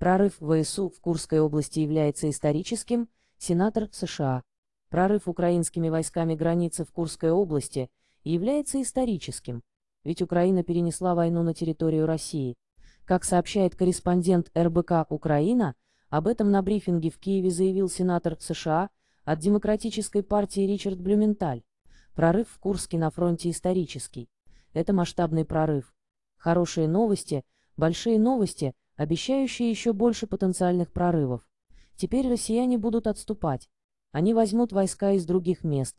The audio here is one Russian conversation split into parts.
Прорыв ВСУ в Курской области является историческим, сенатор США. Прорыв украинскими войсками границы в Курской области является историческим, ведь Украина перенесла войну на территорию России. Как сообщает корреспондент РБК «Украина», об этом на брифинге в Киеве заявил сенатор США от Демократической партии Ричард Блюменталь. Прорыв в Курске на фронте исторический. Это масштабный прорыв. Хорошие новости, большие новости, обещающие еще больше потенциальных прорывов. Теперь россияне будут отступать. Они возьмут войска из других мест.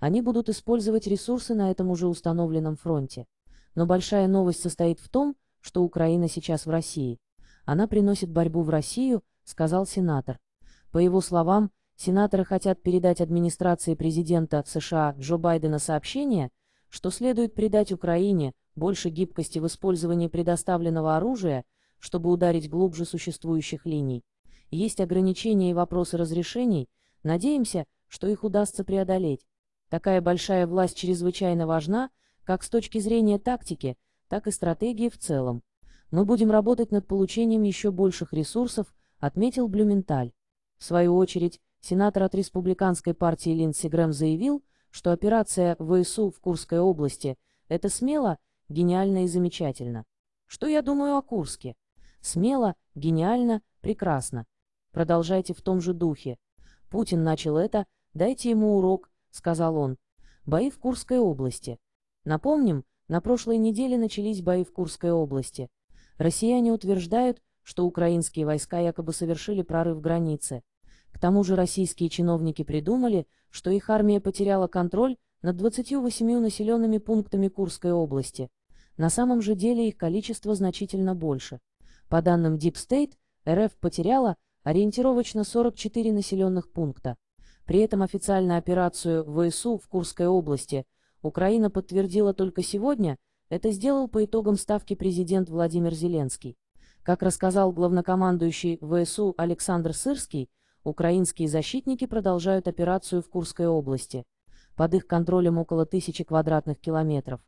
Они будут использовать ресурсы на этом уже установленном фронте. Но большая новость состоит в том, что Украина сейчас в России. Она приносит борьбу в Россию, сказал сенатор. По его словам, сенаторы хотят передать администрации президента США Джо Байдена сообщение, что следует придать Украине больше гибкости в использовании предоставленного оружия, чтобы ударить глубже существующих линий. Есть ограничения и вопросы разрешений, надеемся, что их удастся преодолеть. Такая большая власть чрезвычайно важна, как с точки зрения тактики, так и стратегии в целом. Мы будем работать над получением еще больших ресурсов, отметил Блюменталь. В свою очередь, сенатор от республиканской партии Линдси Грэм заявил, что операция ВСУ в Курской области – это смело, гениально и замечательно. Что я думаю о Курске? Смело, гениально, прекрасно. Продолжайте в том же духе. Путин начал это, дайте ему урок, сказал он. Бои в Курской области. Напомним, на прошлой неделе начались бои в Курской области. Россияне утверждают, что украинские войска якобы совершили прорыв границы. К тому же российские чиновники придумали, что их армия потеряла контроль над 28 населенными пунктами Курской области. На самом же деле их количество значительно больше. По данным Deep State, РФ потеряла ориентировочно 44 населенных пункта. При этом официально операцию ВСУ в Курской области Украина подтвердила только сегодня, это сделал по итогам ставки президент Владимир Зеленский. Как рассказал главнокомандующий ВСУ Александр Сырский, украинские защитники продолжают операцию в Курской области. Под их контролем около тысячи квадратных километров.